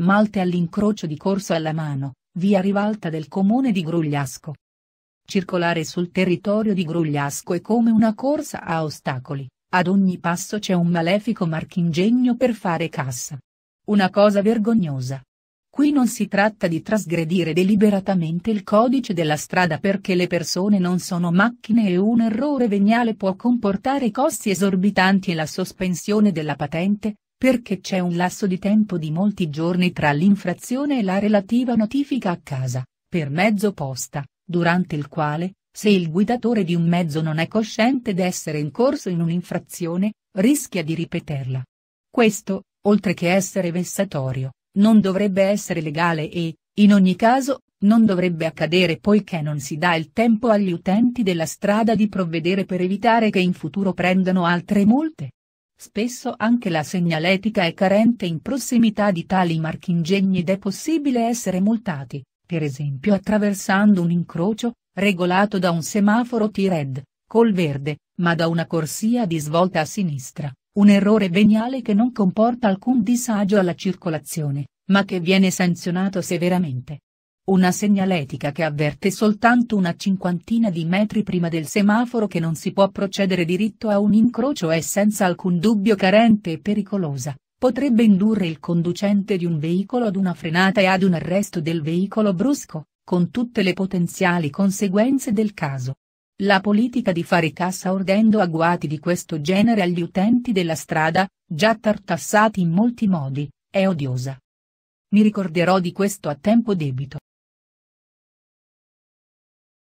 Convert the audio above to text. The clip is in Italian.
Malte all'incrocio di Corso alla Mano, via rivalta del comune di Grugliasco. Circolare sul territorio di Grugliasco è come una corsa a ostacoli, ad ogni passo c'è un malefico marchingegno per fare cassa. Una cosa vergognosa. Qui non si tratta di trasgredire deliberatamente il codice della strada perché le persone non sono macchine e un errore veniale può comportare costi esorbitanti e la sospensione della patente, perché c'è un lasso di tempo di molti giorni tra l'infrazione e la relativa notifica a casa, per mezzo posta, durante il quale, se il guidatore di un mezzo non è cosciente d'essere in corso in un'infrazione, rischia di ripeterla. Questo, oltre che essere vessatorio, non dovrebbe essere legale e, in ogni caso, non dovrebbe accadere poiché non si dà il tempo agli utenti della strada di provvedere per evitare che in futuro prendano altre multe. Spesso anche la segnaletica è carente in prossimità di tali marchingegni ed è possibile essere multati, per esempio attraversando un incrocio, regolato da un semaforo T-red, col verde, ma da una corsia di svolta a sinistra, un errore veniale che non comporta alcun disagio alla circolazione, ma che viene sanzionato severamente. Una segnaletica che avverte soltanto una cinquantina di metri prima del semaforo che non si può procedere diritto a un incrocio è senza alcun dubbio carente e pericolosa, potrebbe indurre il conducente di un veicolo ad una frenata e ad un arresto del veicolo brusco, con tutte le potenziali conseguenze del caso. La politica di fare cassa ordendo agguati di questo genere agli utenti della strada, già tartassati in molti modi, è odiosa. Mi ricorderò di questo a tempo debito.